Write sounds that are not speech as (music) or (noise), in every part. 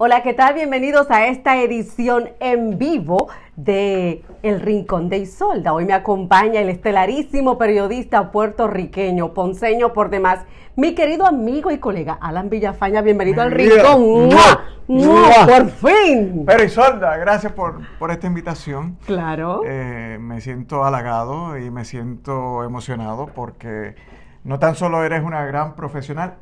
Hola, ¿qué tal? Bienvenidos a esta edición en vivo de El Rincón de Isolda. Hoy me acompaña el estelarísimo periodista puertorriqueño, ponceño por demás, mi querido amigo y colega Alan Villafaña. Bienvenido al Rincón. ¡Por fin! Pero Isolda, gracias por, por esta invitación. Claro. Eh, me siento halagado y me siento emocionado porque no tan solo eres una gran profesional,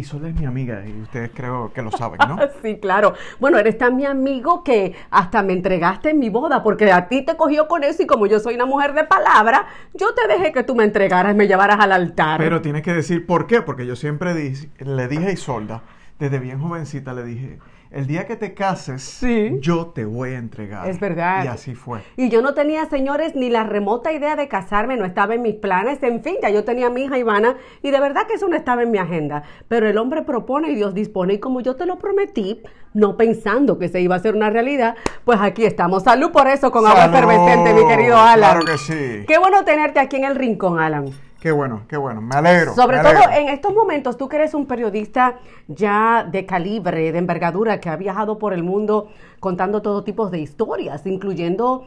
Isolda es mi amiga y ustedes creo que lo saben, ¿no? (laughs) sí, claro. Bueno, eres tan mi amigo que hasta me entregaste en mi boda porque a ti te cogió con eso y como yo soy una mujer de palabra, yo te dejé que tú me entregaras, me llevaras al altar. Pero tienes que decir por qué, porque yo siempre le dije a Isolda, desde bien jovencita le dije, el día que te cases, yo te voy a entregar. Es verdad. Y así fue. Y yo no tenía, señores, ni la remota idea de casarme, no estaba en mis planes, en fin, ya yo tenía mi hija Ivana y de verdad que eso no estaba en mi agenda. Pero el hombre propone y Dios dispone y como yo te lo prometí, no pensando que se iba a hacer una realidad, pues aquí estamos. Salud por eso con agua efervescente, mi querido Alan. Claro que sí. Qué bueno tenerte aquí en el rincón, Alan. Qué bueno, qué bueno, me alegro. Sobre todo en estos momentos, tú que eres un periodista ya de calibre, de envergadura, que ha viajado por el mundo contando todo tipo de historias, incluyendo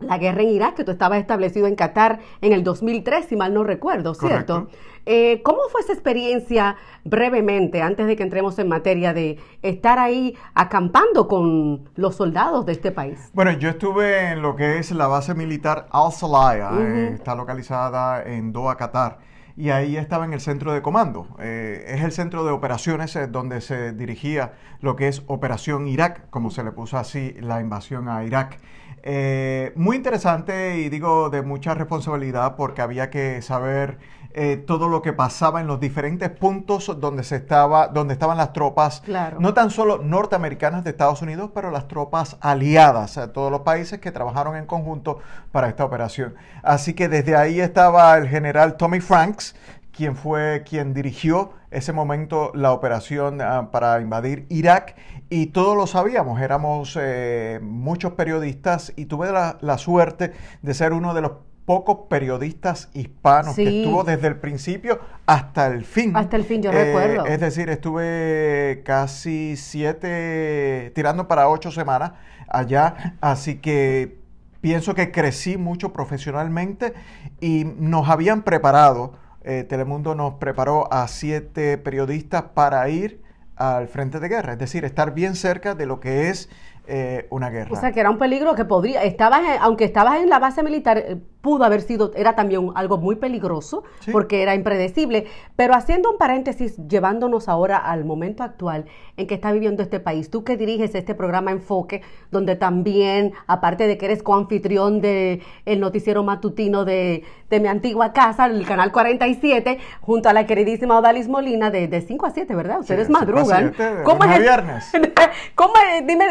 la guerra en Irak, que tú estabas establecido en Qatar en el 2003, si mal no recuerdo, ¿cierto? Eh, ¿Cómo fue esa experiencia brevemente, antes de que entremos en materia de estar ahí acampando con los soldados de este país? Bueno, yo estuve en lo que es la base militar Al-Salaya, eh, está localizada en Doha, Qatar y ahí estaba en el centro de comando. Eh, es el centro de operaciones eh, donde se dirigía lo que es Operación Irak, como se le puso así la invasión a Irak. Eh, muy interesante y digo de mucha responsabilidad porque había que saber todo lo que pasaba en los diferentes puntos donde se estaba, donde estaban las tropas, no tan solo norteamericanas de Estados Unidos, pero las tropas aliadas, a todos los países que trabajaron en conjunto para esta operación. Así que desde ahí estaba el general Tommy Franks quien fue quien dirigió ese momento la operación ah, para invadir Irak y todos lo sabíamos, éramos eh, muchos periodistas y tuve la, suerte de ser uno de los pocos periodistas hispanos que estuvo desde el principio hasta el fin. Hasta el fin, yo eh, recuerdo. Es decir, estuve casi siete, tirando para ocho semanas allá, así que pienso que crecí mucho profesionalmente y nos habían preparado eh, Telemundo nos preparó a siete periodistas para ir al frente de guerra, es decir, estar bien cerca de lo que es eh, una guerra. O sea, que era un peligro que podría, estabas, aunque estabas en la base militar, eh, pudo haber sido, era también algo muy peligroso porque era impredecible. Pero haciendo un paréntesis, llevándonos ahora al momento actual en que está viviendo este país, tú que diriges este programa Enfoque, donde también, aparte de que eres coanfitrión del el noticiero matutino de, de, mi antigua casa, el Canal 47, junto a la queridísima Odalis Molina, de, 5 a 7, ¿verdad? Ustedes madrugan. (laughs) ¿Cómo es? ¿Cómo Dime,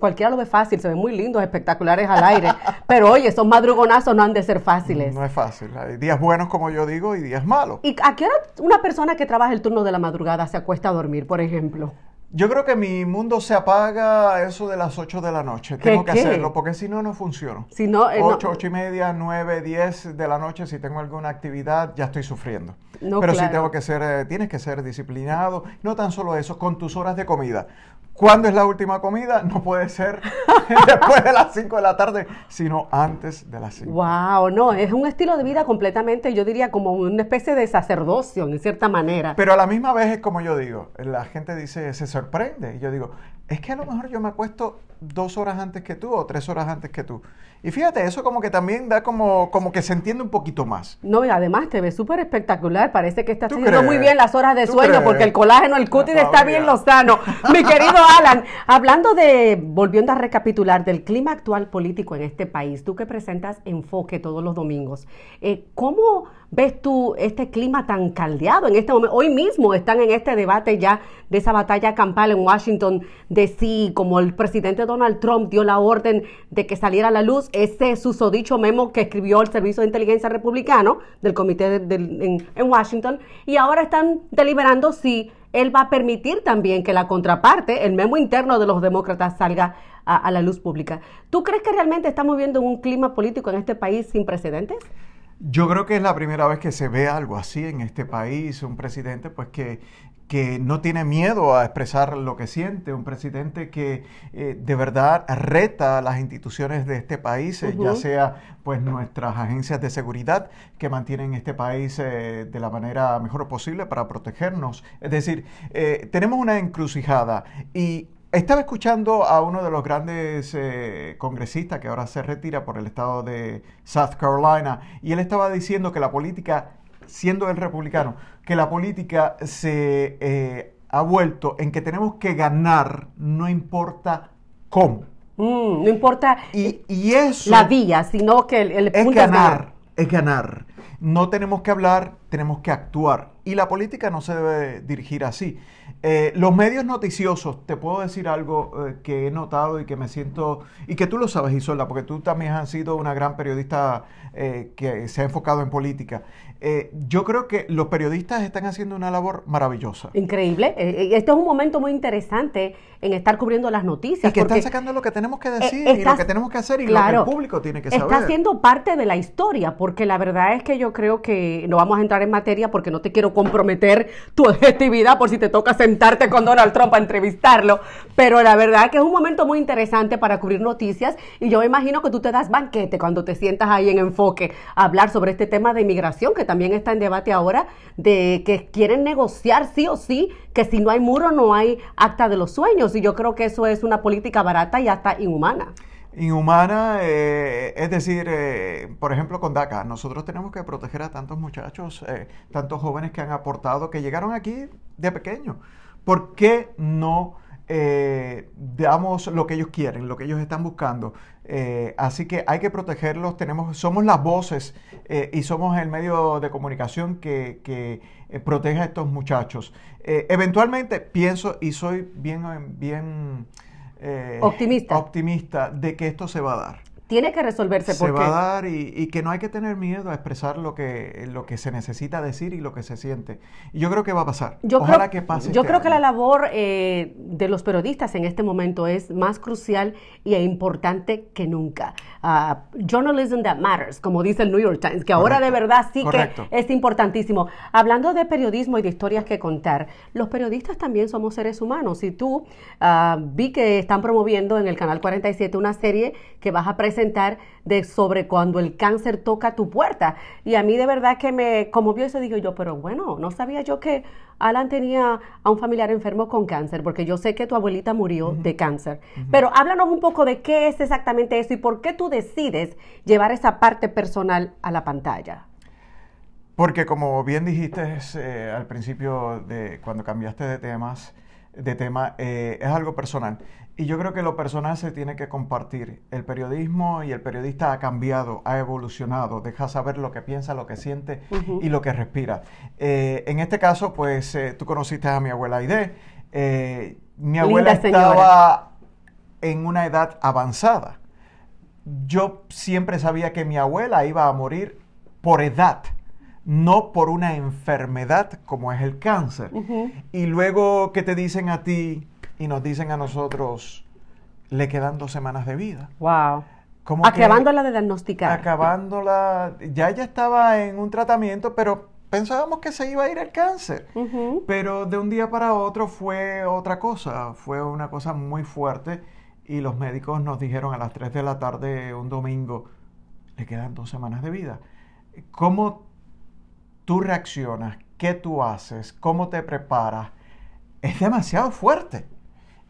cualquiera lo ve fácil, se ve muy lindos, espectaculares al aire. pero oye, son madrugonazos no han de ser fáciles. No es fácil. Hay días buenos, como yo digo, y días malos. ¿Y a qué hora una persona que trabaja el turno de la madrugada se acuesta a dormir, por ejemplo? Yo creo que mi mundo se apaga a eso de las 8 de la noche. Tengo que hacerlo porque si no, no funciona. Si no, 8, eh, 8 y media, 9, 10 de la noche, si tengo alguna actividad, ya estoy sufriendo. Pero si sí tengo que ser, eh, tienes que ser disciplinado. No tan solo eso, con tus horas de comida. ¿Cuándo es la última comida? No puede ser (laughs) después de las 5 de la tarde, sino antes de las 5. Wow, no, es un estilo de vida completamente, yo diría, como una especie de sacerdocio, en cierta manera. Pero a la misma vez es como yo digo, la gente dice, se sorprende, y yo digo, es que a lo mejor yo me acuesto dos horas antes que tú o tres horas antes que tú. Y fíjate, eso como que también da como, como que se entiende un poquito más. No, y además te ves súper espectacular. Parece que estás haciendo muy bien las horas de sueño porque el colágeno, el cutis está bien lo sano. (laughs) Mi querido Alan, hablando de, volviendo a recapitular, del clima actual político en este país, tú que presentas Enfoque todos los domingos, eh, ¿cómo ves tú este clima tan caldeado en este momento? Hoy mismo están en este debate ya de esa batalla campal en Washington de sí, como el presidente Donald Trump dio la orden de que saliera a la luz ese susodicho memo que escribió el Servicio de Inteligencia Republicano del Comité en, Washington y ahora están deliberando si él va a permitir también que la contraparte, el memo interno de los demócratas, salga a, a, la luz pública. ¿Tú crees que realmente estamos viendo un clima político en este país sin precedentes? Yo creo que es la primera vez que se ve algo así en este país, un presidente pues que que no tiene miedo a expresar lo que siente, un presidente que eh, de verdad reta a las instituciones de este país, eh, ya sea pues nuestras agencias de seguridad que mantienen este país eh, de la manera mejor posible para protegernos. Es decir, tenemos una encrucijada y estaba escuchando a uno de los grandes congresistas que ahora se retira por el estado de South Carolina y él estaba diciendo que la política siendo el republicano, que la política se eh, ha vuelto en que tenemos que ganar, no importa cómo. Mm, no importa y, la vía, sino que el, Es ganar. Es ganar no tenemos que hablar, tenemos que actuar. Y la política no se debe dirigir así. Eh, los medios noticiosos, te puedo decir algo eh, que he notado y que me siento, y que tú lo sabes, Isola, porque tú también has sido una gran periodista eh, que se ha enfocado en política. yo creo que los periodistas están haciendo una labor maravillosa. Increíble. Este es un momento muy interesante en estar cubriendo las noticias. Y que están sacando lo que tenemos que decir y lo que tenemos que hacer y lo que el público tiene que saber. Está siendo parte de la historia, porque la verdad es que yo creo que no vamos a entrar en materia porque no te quiero comprometer tu objetividad por si te toca sentarte con Donald Trump a entrevistarlo, pero la verdad que es un momento muy interesante para cubrir noticias y yo me imagino que tú te das banquete cuando te sientas ahí en enfoque a hablar sobre este tema de inmigración que también está en debate ahora, de que quieren negociar sí o sí, que si no hay muro no hay acta de los sueños y yo creo que eso es una política barata y hasta inhumana inhumana, eh, es decir, eh, por ejemplo, con DACA, nosotros tenemos que proteger a tantos muchachos, eh, tantos jóvenes que han aportado, que llegaron aquí de pequeño. ¿Por qué no damos lo que ellos quieren, lo que ellos están buscando? así que hay que protegerlos, tenemos, somos las voces y somos el medio de comunicación que, que protege a estos muchachos. eventualmente, pienso y soy bien... bien eh, optimista. optimista de que esto se va a dar tiene que resolverse. Se va a dar y, que no hay que tener miedo a expresar lo que, lo que se necesita decir y lo que se siente. yo creo que va a pasar. Yo Ojalá que pase. Yo este creo que la labor eh, de los periodistas en este momento es más crucial y e importante que nunca. Ah, journalism that matters, como dice el New York Times, que ahora de verdad sí que es importantísimo. Hablando de periodismo y de historias que contar, los periodistas también somos seres humanos. Y tú ah, vi que están promoviendo en el Canal 47 una serie que vas a presentar presentar de sobre cuando el cáncer toca tu puerta. Y a mí de verdad que me conmovió eso, digo yo, pero bueno, no sabía yo que Alan tenía a un familiar enfermo con cáncer, porque yo sé que tu abuelita murió de cáncer. Pero háblanos un poco de qué es exactamente eso y por qué tú decides llevar esa parte personal a la pantalla. Porque como bien dijiste eh, al principio de cuando cambiaste de temas, de tema, eh, es algo personal. Y yo creo que lo personal se tiene que compartir. El periodismo y el periodista ha cambiado, ha evolucionado, deja saber lo que piensa, lo que siente y lo que respira. Eh, en este caso, pues eh, tú conociste a mi abuela Aide. mi abuela estaba en una edad avanzada. Yo siempre sabía que mi abuela iba a morir por edad no por una enfermedad como es el cáncer. Y luego que te dicen a ti y nos dicen a nosotros, le quedan dos semanas de vida. ¡Wow! acabándola de diagnosticar. Acabándola, ya ella estaba en un tratamiento, pero pensábamos que se iba a ir el cáncer. Pero de un día para otro fue otra cosa, fue una cosa muy fuerte y los médicos nos dijeron a las 3 de la tarde un domingo, le quedan dos semanas de vida. ¿Cómo tú reaccionas, qué tú haces, cómo te preparas, es demasiado fuerte.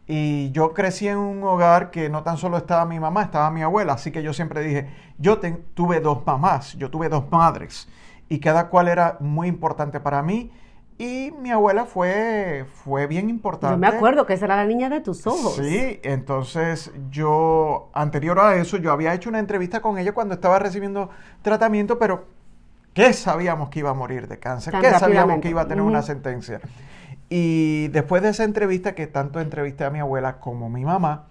Y yo crecí en un hogar que no tan solo estaba mi mamá, estaba mi abuela, así que yo siempre dije, yo tuve dos mamás, yo tuve dos madres, y cada cual era muy importante para mí. Y mi abuela fue, fue bien importante. Yo me acuerdo que esa era la niña de tus ojos. Sí, entonces yo, anterior a eso, yo había hecho una entrevista con ella cuando estaba recibiendo tratamiento, pero ¿Qué sabíamos que iba a morir de cáncer, ¿Qué sabíamos que iba a tener una sentencia. Y después de esa entrevista, que tanto entrevisté a mi abuela como a mi mamá,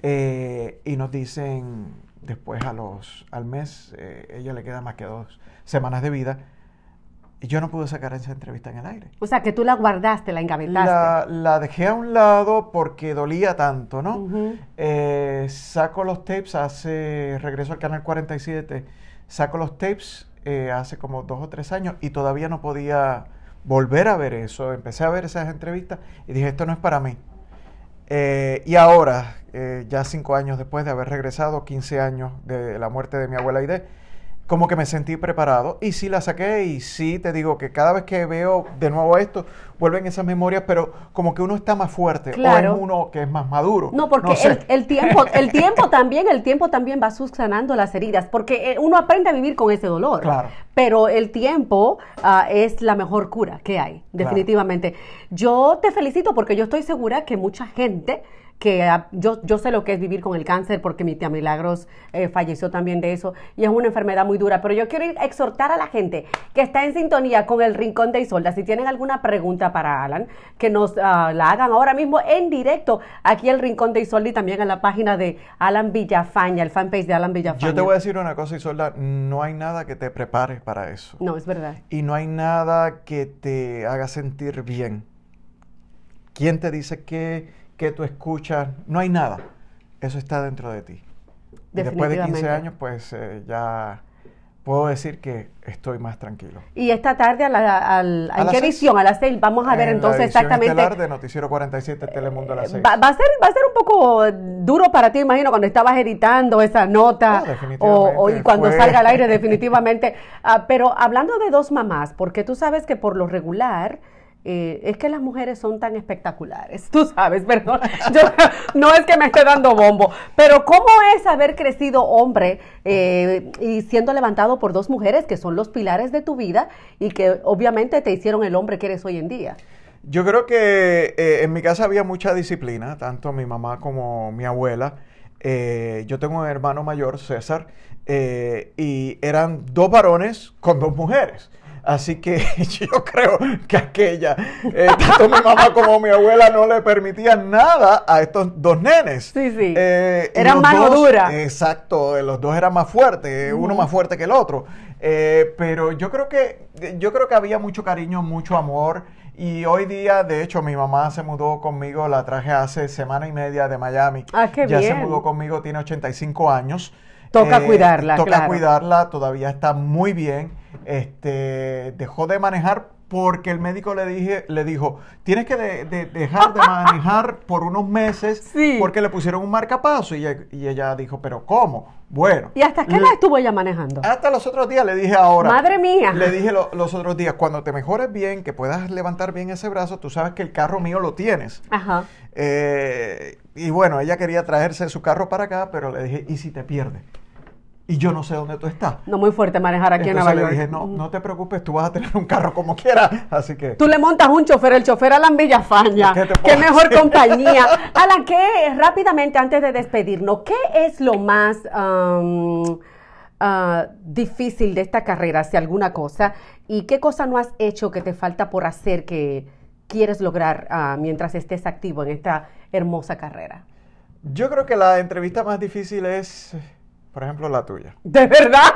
eh, y nos dicen después a los, al mes, eh, ella le queda más que dos semanas de vida, y yo no pude sacar esa entrevista en el aire. O sea, que tú la guardaste, la engavetaste. La, dejé a un lado porque dolía tanto, ¿no? Eh, saco los tapes, hace, regreso al canal 47, saco los tapes eh, hace como dos o tres años y todavía no podía volver a ver eso. Empecé a ver esas entrevistas y dije, esto no es para mí. Eh, y ahora, eh, ya cinco años después de haber regresado, 15 años de la muerte de mi abuela Aide, como que me sentí preparado y sí la saqué y sí te digo que cada vez que veo de nuevo esto vuelven esas memorias pero como que uno está más fuerte o es uno que es más maduro no porque el, tiempo el tiempo también el tiempo también va subsanando las heridas porque eh, uno aprende a vivir con ese dolor claro. pero el tiempo ah, es la mejor cura que hay definitivamente yo te felicito porque yo estoy segura que mucha gente que ah, yo, sé lo que es vivir con el cáncer porque mi tía Milagros eh, falleció también de eso y es una enfermedad muy dura, pero yo quiero exhortar a la gente que está en sintonía con el Rincón de Isolda, si tienen alguna pregunta para Alan, que nos ah, la hagan ahora mismo en directo aquí el Rincón de Isolda y también en la página de Alan Villafaña, el fanpage de Alan Villafaña. Yo te voy a decir una cosa Isolda, no hay nada que te prepare para eso. No, es verdad. Y no hay nada que te haga sentir bien. ¿Quién te dice que que tú escuchas, no hay nada. Eso está dentro de ti. después de 15 años, pues eh, ya puedo decir que estoy más tranquilo. Y esta tarde, a la, al, ¿en qué edición? A las 6, vamos a ver entonces exactamente. Esta de Noticiero 47, Telemundo a las 6. Eh, va, a ser, va a ser un poco eh, duro para ti, imagino, cuando estabas editando esa nota. No, o, cuando salga al aire, (laughs) definitivamente. Ah, pero hablando de dos mamás, porque tú sabes que por lo regular eh, es que las mujeres son tan espectaculares, (laughs) tú sabes, perdón, (laughs) no es que me esté dando bombo, pero ¿cómo es haber crecido hombre eh, y siendo levantado por dos mujeres que son los pilares de tu vida y que obviamente te hicieron el hombre que eres hoy en día? Yo creo que eh, en mi casa había mucha disciplina, tanto mi mamá como mi abuela. yo tengo un hermano mayor, César, y eran dos varones con dos mujeres. Así que (laughs) yo creo que aquella, eh, tanto mi mamá como mi abuela no le permitían nada a estos dos nenes. Sí, sí. Eh, eran más Exacto, eh, los dos eran más fuertes, uno más fuerte que el otro. pero yo creo que yo creo que había mucho cariño, mucho amor. Y hoy día, de hecho, mi mamá se mudó conmigo, la traje hace semana y media de Miami. Ah, qué ya se mudó conmigo, tiene 85 años. Toca eh, cuidarla. Toca cuidarla, todavía está muy bien. Este, dejó de manejar porque el médico le, dije, le dijo, tienes que dejar de manejar por unos meses (laughs) porque le pusieron un marcapaso. Y, ella dijo, pero ¿cómo? Bueno. ¿Y hasta qué edad estuvo ella manejando? Hasta los otros días le dije ahora. Madre mía. Le dije los otros días, cuando te mejores bien, que puedas levantar bien ese brazo, tú sabes que el carro mío lo tienes. Ajá. Eh, y bueno, ella quería traerse su carro para acá, pero le dije, ¿y si te pierdes? y yo no sé dónde tú estás. No muy fuerte manejar aquí en Nueva York. le dije, no, mm. no te preocupes, tú vas a tener un carro como quieras, así que... Tú le montas un chofer, el chofer Alan Villafaña, qué, mejor compañía. (laughs) Alan, ¿qué, rápidamente, antes de despedirnos, qué es lo más ah, difícil de esta carrera, si alguna cosa, y qué cosa no has hecho que te falta por hacer que quieres lograr ah, mientras estés activo en esta hermosa carrera? Yo creo que la entrevista más difícil es por ejemplo, la tuya. ¿De verdad?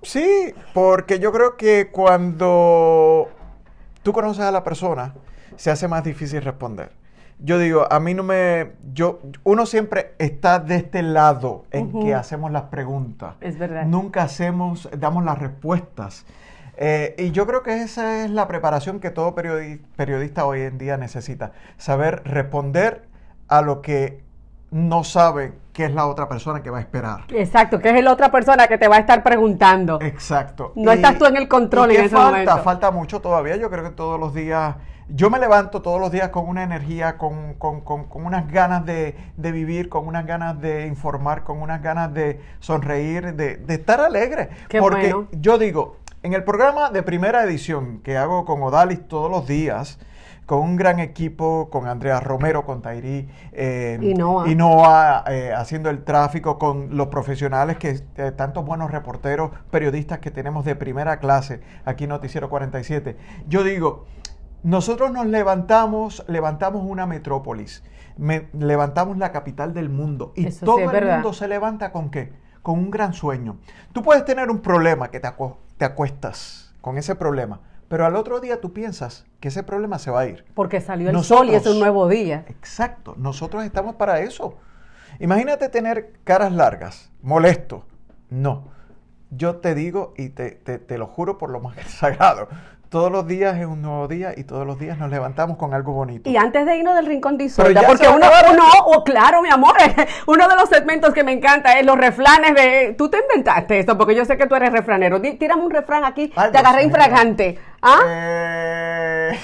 Sí, porque yo creo que cuando tú conoces a la persona, se hace más difícil responder. Yo digo, a mí no me. Yo, uno siempre está de este lado en que hacemos las preguntas. Es verdad. Nunca hacemos, damos las respuestas. Eh, y yo creo que esa es la preparación que todo periodista hoy en día necesita. Saber responder a lo que no sabe que es la otra persona que va a esperar. Exacto, que es la otra persona que te va a estar preguntando. Exacto. No estás tú en el control ¿y en ese falta? Falta mucho todavía, yo creo que todos los días... Yo me levanto todos los días con una energía, con, con, con, unas ganas de, vivir, con unas ganas de informar, con unas ganas de sonreír, de, estar alegre. Porque yo digo, en el programa de primera edición que hago con Odalis todos los días, con un gran equipo, con Andrea Romero, con Tairi eh, Y y Y eh, haciendo el tráfico, con los profesionales, que eh, tantos buenos reporteros, periodistas que tenemos de primera clase aquí Noticiero 47. Yo digo, nosotros nos levantamos, levantamos una metrópolis, levantamos la capital del mundo y todo el mundo se levanta con qué? Con un gran sueño. Tú puedes tener un problema que te, te acuestas con ese problema pero al otro día tú piensas que ese problema se va a ir. Porque salió el sol y es un nuevo día. Exacto, nosotros estamos para eso. Imagínate tener caras largas, molesto. No, yo te digo y te, te, te lo juro por lo más (laughs) sagrado, todos los días es un nuevo día y todos los días nos levantamos con algo bonito. Y antes de irnos del rincón ya porque uno, uno oh, claro, mi amor, (laughs) uno de los segmentos que me encanta es eh, los refranes de. Tú te inventaste esto, porque yo sé que tú eres refranero. Tírame un refrán aquí, te agarré infragante. ¿Ah? Eh,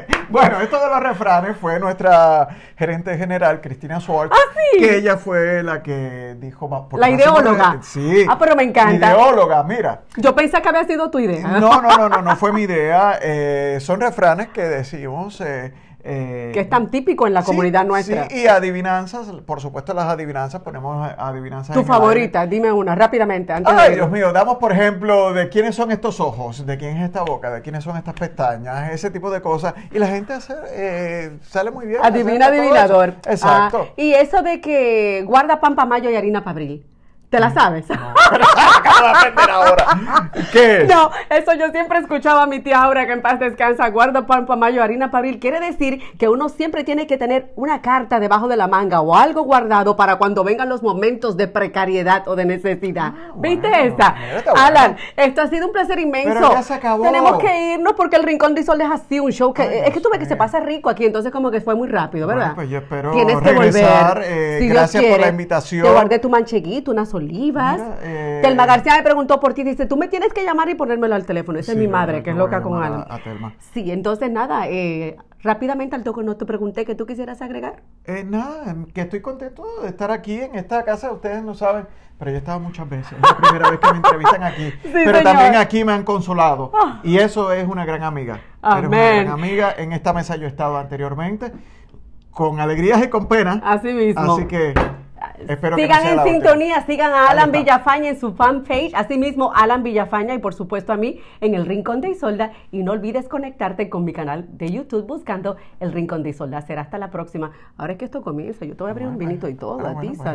(laughs) Bueno, esto de los refranes fue nuestra gerente general, Cristina Suárez. ¿Ah, sí? Que ella fue la que dijo. La ideóloga. sí. Ah, pero me encanta. Ideóloga, mira. Yo pensé que había sido tu idea. No, no, no, no, no fue mi idea. Eh, son refranes que decimos. Eh, eh, que es tan típico en la comunidad nuestra. Sí, y adivinanzas, por supuesto las adivinanzas, ponemos adivinanzas. Tu favorita, dime una rápidamente. Ay, Dios mío, damos por ejemplo de quiénes son estos ojos, de quién es esta boca, de quiénes son estas pestañas, ese tipo de cosas. Y la gente eh, sale muy bien. Adivina adivinador. Exacto. Ah, y eso de que guarda pan para mayo y harina para abril. ¿Te la sabes? Acabo de aprender ahora. ¿Qué? No, eso yo siempre escuchaba a mi tía ahora que en paz descansa, guardo pan para mayo, harina para abril. Quiere decir que uno siempre tiene que tener una carta debajo de la manga o algo guardado para cuando vengan los momentos de precariedad o de necesidad. Ah, ¿Viste esa? Alan, esto ha sido un placer inmenso. ya se acabó. Tenemos que irnos porque el Rincón de Sol es así, un show que... es que tú ves que se pasa rico aquí, entonces como que fue muy rápido, ¿verdad? pues yo espero que regresar. Volver, eh, gracias por la invitación. Te guardé tu mancheguito, una solita Olivas. Eh, Telma García me preguntó por ti, dice, tú me tienes que llamar y ponérmelo al teléfono. Esa es mi madre, que es loca con algo. A, Sí, entonces nada, eh, rápidamente al toque no te pregunté que tú quisieras agregar. Eh, nada, em, que estoy contento de estar aquí en esta casa, ustedes no saben, pero yo he estado muchas veces, es la primera vez que me entrevistan aquí, (laughs) pero también aquí me han consolado ah. y eso es una gran amiga. Amén. una gran amiga, en esta mesa yo he estado anteriormente con alegrías y con penas. Así mismo. Así que sigan en sintonía, sigan a Alan Villafaña en su fanpage, asimismo Alan Villafaña y por supuesto a mí en El Rincón de Isolda. Y no olvides conectarte con mi canal de YouTube buscando El Rincón de Isolda. Será hasta la próxima. Ahora es que esto comienza, yo te voy a abrir un ah, vinito y todo, ah, a ti, pues.